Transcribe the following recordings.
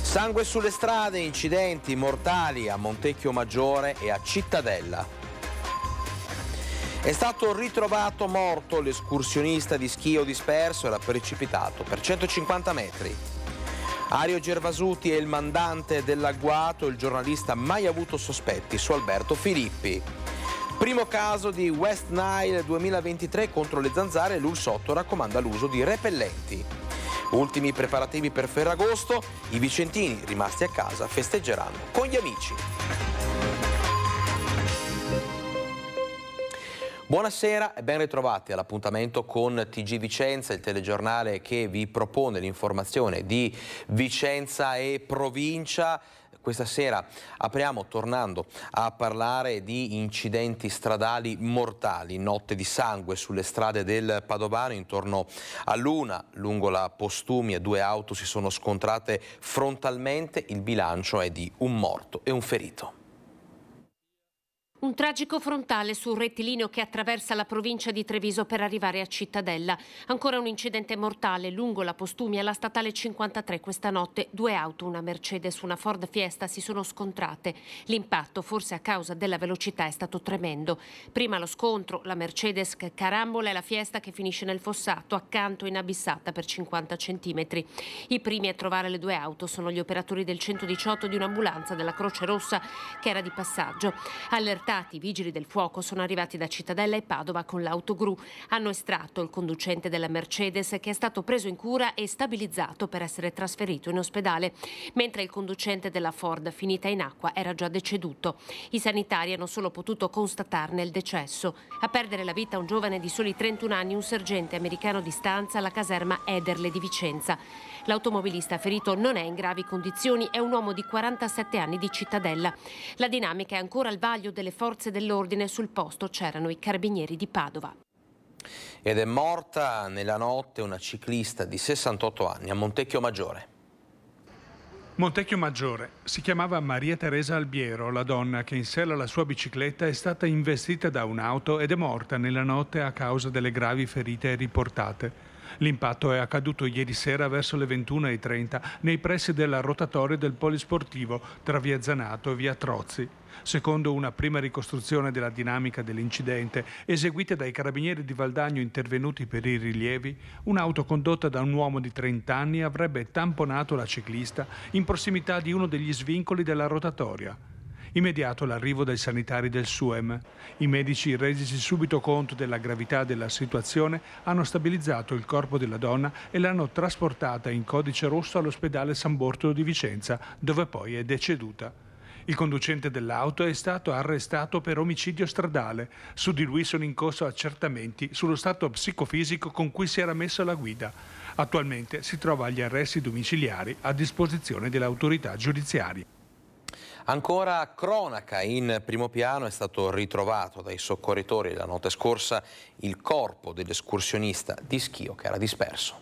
Sangue sulle strade, incidenti mortali a Montecchio Maggiore e a Cittadella. È stato ritrovato morto l'escursionista di schio disperso, era precipitato per 150 metri. Ario Gervasuti è il mandante dell'agguato, il giornalista mai avuto sospetti su Alberto Filippi. Primo caso di West Nile 2023 contro le zanzare, l'Ulsotto raccomanda l'uso di repellenti. Ultimi preparativi per Ferragosto, i vicentini rimasti a casa festeggeranno con gli amici. Buonasera e ben ritrovati all'appuntamento con TG Vicenza, il telegiornale che vi propone l'informazione di Vicenza e provincia. Questa sera apriamo tornando a parlare di incidenti stradali mortali, notte di sangue sulle strade del Padovano intorno a Luna, lungo la Postumia due auto si sono scontrate frontalmente, il bilancio è di un morto e un ferito. Un tragico frontale sul rettilineo che attraversa la provincia di Treviso per arrivare a Cittadella. Ancora un incidente mortale lungo la Postumia, la statale 53 questa notte. Due auto, una Mercedes e una Ford Fiesta si sono scontrate. L'impatto, forse a causa della velocità, è stato tremendo. Prima lo scontro, la Mercedes che carambola e la Fiesta che finisce nel fossato, accanto inabissata per 50 centimetri. I primi a trovare le due auto sono gli operatori del 118 di un'ambulanza della Croce Rossa che era di passaggio. Allertati Stati, i vigili del fuoco sono arrivati da Cittadella e Padova con l'autogru. Hanno estratto il conducente della Mercedes che è stato preso in cura e stabilizzato per essere trasferito in ospedale, mentre il conducente della Ford finita in acqua era già deceduto. I sanitari hanno solo potuto constatarne il decesso. A perdere la vita un giovane di soli 31 anni, un sergente americano di stanza alla caserma Ederle di Vicenza. L'automobilista ferito non è in gravi condizioni, è un uomo di 47 anni di cittadella. La dinamica è ancora al vaglio delle forze dell'ordine, sul posto c'erano i carabinieri di Padova. Ed è morta nella notte una ciclista di 68 anni a Montecchio Maggiore. Montecchio Maggiore si chiamava Maria Teresa Albiero, la donna che in sella alla sua bicicletta è stata investita da un'auto ed è morta nella notte a causa delle gravi ferite riportate. L'impatto è accaduto ieri sera verso le 21.30 nei pressi della rotatoria del polisportivo tra via Zanato e via Trozzi. Secondo una prima ricostruzione della dinamica dell'incidente, eseguita dai carabinieri di Valdagno intervenuti per i rilievi, un'auto condotta da un uomo di 30 anni avrebbe tamponato la ciclista in prossimità di uno degli svincoli della rotatoria. Immediato l'arrivo dei sanitari del SUEM. I medici, resisi subito conto della gravità della situazione, hanno stabilizzato il corpo della donna e l'hanno trasportata in codice rosso all'ospedale San Bortolo di Vicenza, dove poi è deceduta. Il conducente dell'auto è stato arrestato per omicidio stradale. Su di lui sono in corso accertamenti sullo stato psicofisico con cui si era messo alla guida. Attualmente si trova agli arresti domiciliari a disposizione delle autorità giudiziarie. Ancora cronaca, in primo piano è stato ritrovato dai soccorritori la notte scorsa il corpo dell'escursionista di schio che era disperso.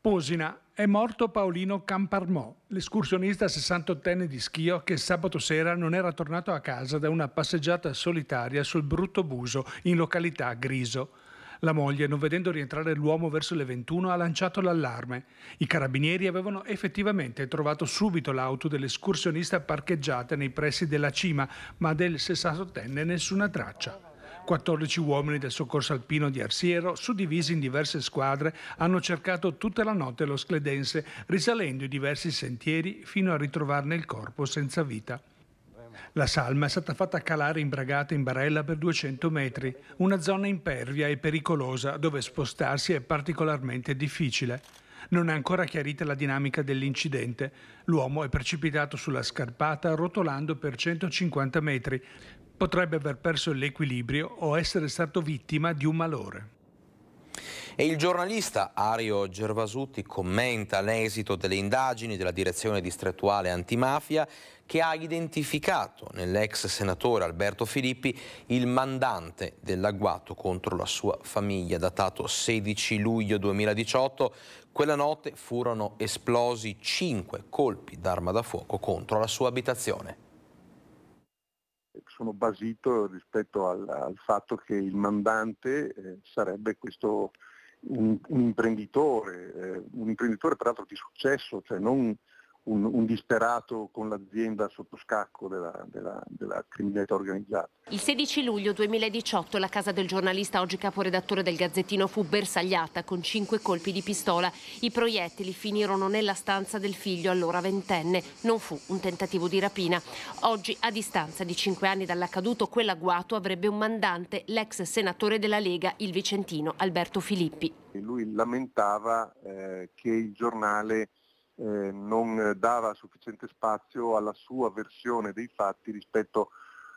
Posina è morto Paolino Camparmò, l'escursionista 68enne di Schio che sabato sera non era tornato a casa da una passeggiata solitaria sul brutto buso in località Griso. La moglie, non vedendo rientrare l'uomo verso le 21, ha lanciato l'allarme. I carabinieri avevano effettivamente trovato subito l'auto dell'escursionista parcheggiata nei pressi della cima, ma del 68enne nessuna traccia. 14 uomini del soccorso alpino di Arsiero, suddivisi in diverse squadre, hanno cercato tutta la notte lo scledense, risalendo i diversi sentieri fino a ritrovarne il corpo senza vita. La salma è stata fatta calare imbragata in barella per 200 metri, una zona impervia e pericolosa dove spostarsi è particolarmente difficile. Non è ancora chiarita la dinamica dell'incidente. L'uomo è precipitato sulla scarpata rotolando per 150 metri. Potrebbe aver perso l'equilibrio o essere stato vittima di un malore. E il giornalista Ario Gervasutti commenta l'esito delle indagini della direzione distrettuale antimafia che ha identificato nell'ex senatore Alberto Filippi il mandante dell'agguato contro la sua famiglia, datato 16 luglio 2018. Quella notte furono esplosi cinque colpi d'arma da fuoco contro la sua abitazione sono basito rispetto al, al fatto che il mandante eh, sarebbe questo un, un imprenditore, eh, un imprenditore peraltro di successo, cioè non un, un, disperato con l'azienda sotto scacco della, della, della, criminalità organizzata. Il 16 luglio 2018 la casa del giornalista, oggi caporedattore del Gazzettino, fu bersagliata con cinque colpi di pistola. I proiettili finirono nella stanza del figlio, allora ventenne. Non fu un tentativo di rapina. Oggi, a distanza di cinque anni dall'accaduto, quell'agguato avrebbe un mandante, l'ex senatore della Lega, il vicentino Alberto Filippi. Lui lamentava eh, che il giornale eh, non eh, dava sufficiente spazio alla sua versione dei fatti rispetto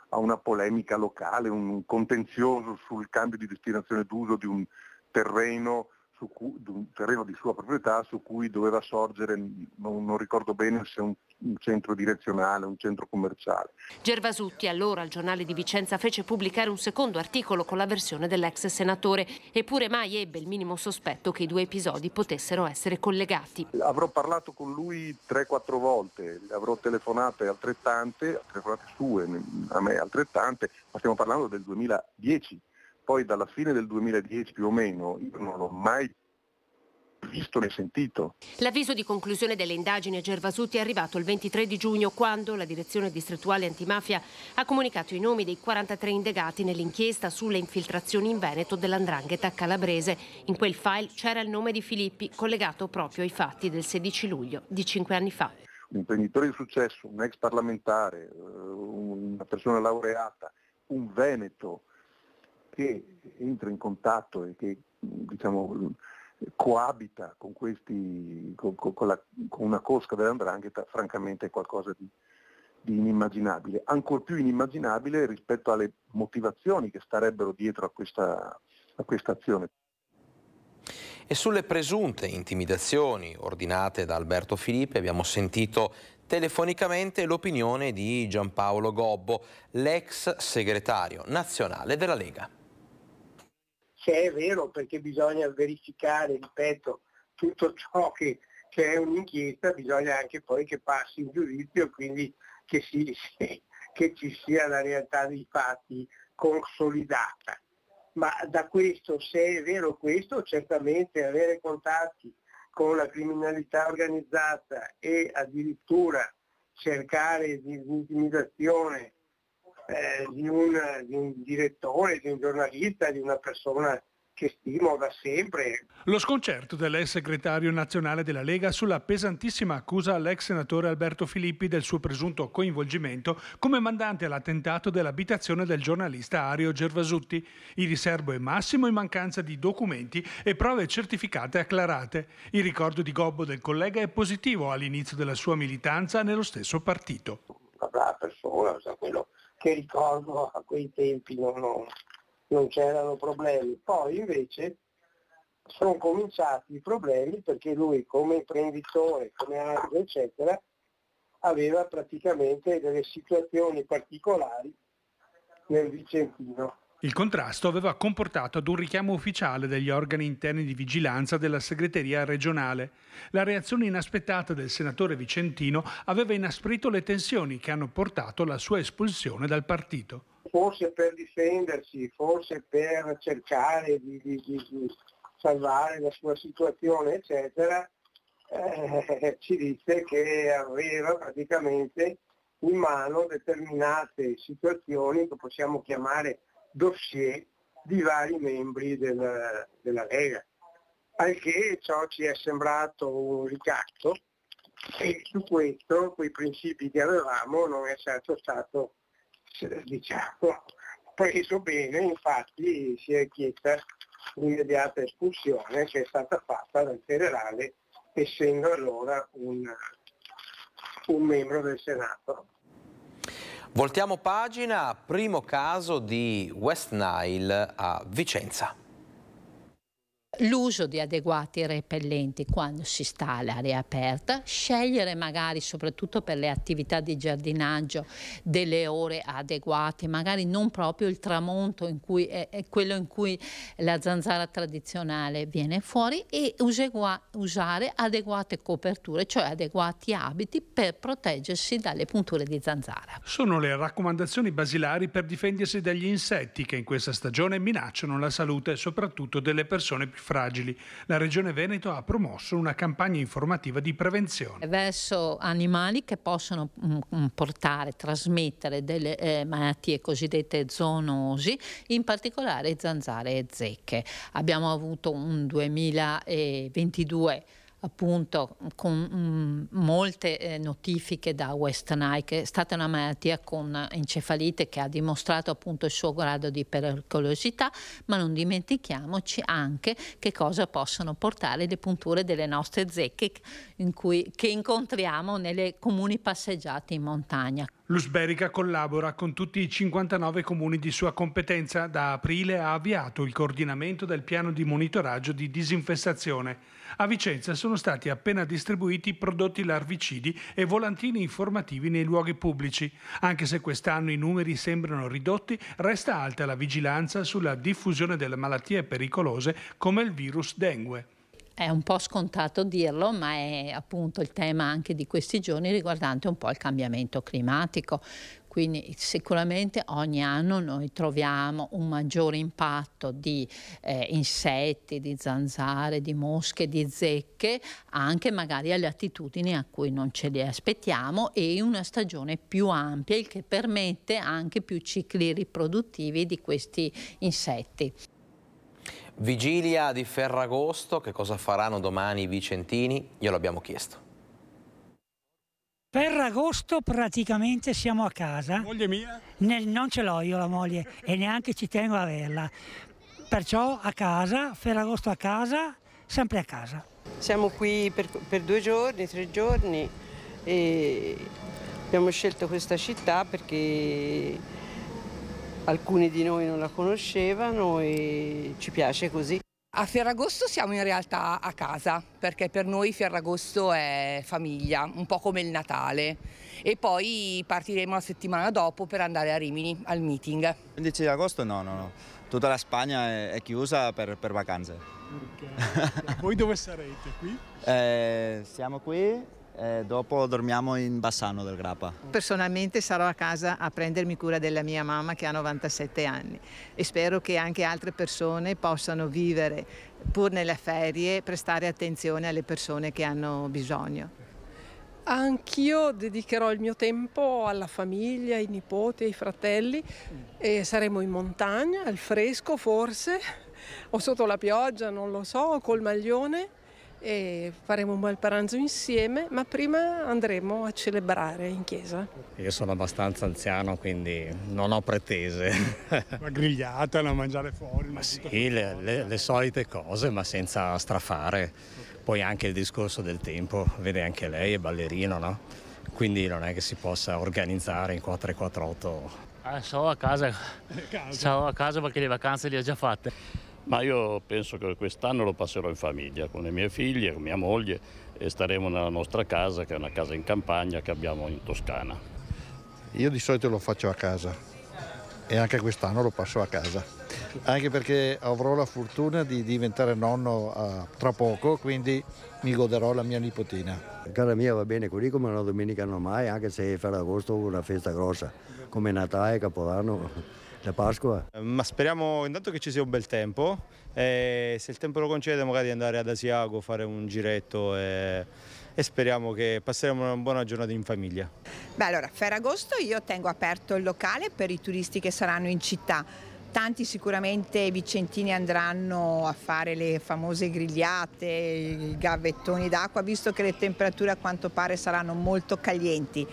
a una polemica locale, un contenzioso sul cambio di destinazione d'uso di un terreno cui, un terreno di sua proprietà su cui doveva sorgere, non, non ricordo bene se un, un, centro direzionale, un centro commerciale. Gervasutti allora al giornale di Vicenza fece pubblicare un secondo articolo con la versione dell'ex senatore, eppure mai ebbe il minimo sospetto che i due episodi potessero essere collegati. Avrò parlato con lui 3-4 volte, avrò telefonate altrettante, telefonate sue, a me altrettante, ma stiamo parlando del 2010 poi dalla fine del 2010 più o meno io non l'ho mai visto né sentito. L'avviso di conclusione delle indagini a Gervasutti è arrivato il 23 di giugno quando la direzione distrettuale antimafia ha comunicato i nomi dei 43 indagati nell'inchiesta sulle infiltrazioni in Veneto dell'andrangheta calabrese. In quel file c'era il nome di Filippi collegato proprio ai fatti del 16 luglio di cinque anni fa. Un imprenditore di successo, un ex parlamentare, eh, una persona laureata, un veneto che entra in contatto e che diciamo, coabita con, questi, con, con, la, con una cosca dell'andrangheta, francamente è qualcosa di, di inimmaginabile, ancor più inimmaginabile rispetto alle motivazioni che starebbero dietro a questa, a questa azione. E sulle presunte intimidazioni ordinate da Alberto Filippi abbiamo sentito telefonicamente l'opinione di Giampaolo Gobbo, l'ex segretario nazionale della Lega che è vero perché bisogna verificare, ripeto, tutto ciò che, che è un'inchiesta, bisogna anche poi che passi in giudizio, quindi che, si, che ci sia la realtà dei fatti consolidata. Ma da questo, se è vero questo, certamente avere contatti con la criminalità organizzata e addirittura cercare di intimidazione eh, di, un, di un direttore, di un giornalista, di una persona che stimo da sempre. Lo sconcerto dell'ex segretario nazionale della Lega sulla pesantissima accusa all'ex senatore Alberto Filippi del suo presunto coinvolgimento come mandante all'attentato dell'abitazione del giornalista Ario Gervasutti. Il riservo è massimo in mancanza di documenti e prove certificate acclarate. Il ricordo di Gobbo del collega è positivo all'inizio della sua militanza nello stesso partito. La persona, cioè quello che ricordo a quei tempi non, non, non c'erano problemi. Poi invece sono cominciati i problemi perché lui come imprenditore, come altro eccetera, aveva praticamente delle situazioni particolari nel Vicentino il contrasto aveva comportato ad un richiamo ufficiale degli organi interni di vigilanza della segreteria regionale. La reazione inaspettata del senatore Vicentino aveva inasprito le tensioni che hanno portato alla sua espulsione dal partito. Forse per difendersi, forse per cercare di, di, di, salvare la sua situazione, eccetera, eh, ci disse che aveva praticamente in mano determinate situazioni che possiamo chiamare dossier di vari membri del, della Lega, al che ciò ci è sembrato un ricatto e su questo quei principi che avevamo non è certo stato diciamo, preso bene, infatti si è chiesta l'immediata espulsione che è stata fatta dal federale essendo allora un, un membro del Senato. Voltiamo pagina, primo caso di West Nile a Vicenza l'uso di adeguati repellenti quando si sta all'aria aperta, scegliere magari soprattutto per le attività di giardinaggio delle ore adeguate, magari non proprio il tramonto in cui è, eh, è eh, quello in cui la zanzara tradizionale viene fuori e usegua, usare adeguate coperture, cioè adeguati abiti per proteggersi dalle punture di zanzara. Sono le raccomandazioni basilari per difendersi dagli insetti che in questa stagione minacciano la salute soprattutto delle persone più fragili, la Regione Veneto ha promosso una campagna informativa di prevenzione. Verso animali che possono mm, mm, portare, trasmettere delle eh, malattie cosiddette zoonosi, in particolare zanzare e zecche. Abbiamo avuto un 2022 appunto con mm, molte eh, notifiche da West Nike, è stata una malattia con encefalite che ha dimostrato appunto il suo grado di pericolosità, ma non dimentichiamoci anche che cosa possono portare le punture delle nostre zecche in cui, che incontriamo nelle comuni passeggiate in montagna. L'Usberica collabora con tutti i 59 comuni di sua competenza. Da aprile ha avviato il coordinamento del piano di monitoraggio di disinfestazione. A Vicenza sono stati appena distribuiti prodotti larvicidi e volantini informativi nei luoghi pubblici. Anche se quest'anno i numeri sembrano ridotti, resta alta la vigilanza sulla diffusione delle malattie pericolose come il virus dengue. È un po' scontato dirlo, ma è appunto il tema anche di questi giorni riguardante un po' il cambiamento climatico. Quindi sicuramente ogni anno noi troviamo un maggiore impatto di eh, insetti, di zanzare, di mosche, di zecche, anche magari alle attitudini a cui non ce li aspettiamo e una stagione più ampia, il che permette anche più cicli riproduttivi di questi insetti. Vigilia di Ferragosto, che cosa faranno domani i vicentini? Glielo abbiamo chiesto. Ferragosto praticamente siamo a casa. Moglie mia? Ne, non ce l'ho io la moglie e neanche ci tengo a averla. Perciò a casa, Ferragosto a casa, sempre a casa. Siamo qui per, per due giorni, tre giorni e abbiamo scelto questa città perché alcuni di noi non la conoscevano e ci piace così. A Ferragosto siamo in realtà a casa perché per noi Ferragosto è famiglia, un po' come il Natale e poi partiremo la settimana dopo per andare a Rimini al meeting. 15 agosto no, no, no. tutta la Spagna è, è chiusa per, per vacanze. Okay. Voi dove sarete? Qui? Eh, siamo qui e eh, dopo dormiamo in Bassano del Grappa. Personalmente sarò a casa a prendermi cura della mia mamma che ha 97 anni e spero che anche altre persone possano vivere, pur nelle ferie, prestare attenzione alle persone che hanno bisogno. Anch'io dedicherò il mio tempo alla famiglia, ai nipoti, ai fratelli e saremo in montagna, al fresco forse, o sotto la pioggia, non lo so, col maglione e faremo un bel pranzo insieme, ma prima andremo a celebrare in chiesa. Io sono abbastanza anziano, quindi non ho pretese. Una grigliata, da mangiare fuori. Ma sì, le, le, le, solite cose, ma senza strafare. Poi anche il discorso del tempo, vede anche lei è ballerino, no? Quindi non è che si possa organizzare in 448. Eh, ah, so a casa. Sono a casa perché le vacanze le ho già fatte ma io penso che quest'anno lo passerò in famiglia, con le mie figlie, con mia moglie e staremo nella nostra casa, che è una casa in campagna che abbiamo in Toscana. Io di solito lo faccio a casa e anche quest'anno lo passo a casa, anche perché avrò la fortuna di diventare nonno a, tra poco, quindi mi goderò la mia nipotina. A casa mia va bene così come una domenica non mai, anche se è Ferragosto una festa grossa, come Natale, Capodanno la Pasqua. Eh, ma speriamo intanto che ci sia un bel tempo e se il tempo lo concede magari andare ad Asiago, fare un giretto e, e speriamo che passeremo una buona giornata in famiglia. Beh allora, Ferragosto io tengo aperto il locale per i turisti che saranno in città. Tanti sicuramente vicentini andranno a fare le famose grigliate, i gavettoni d'acqua, visto che le temperature a quanto pare saranno molto calienti.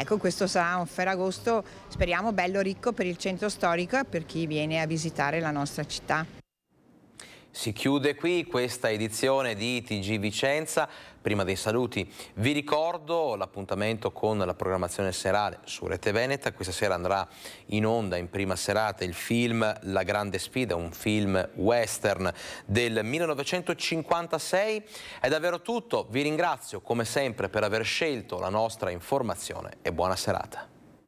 Ecco, questo sarà un Ferragosto, speriamo, bello ricco per il centro storico e per chi viene a visitare la nostra città. Si chiude qui questa edizione di TG Vicenza. Prima dei saluti vi ricordo l'appuntamento con la programmazione serale su Rete Veneta. Questa sera andrà in onda in prima serata il film La Grande Sfida, un film western del 1956. È davvero tutto, vi ringrazio come sempre per aver scelto la nostra informazione e buona serata.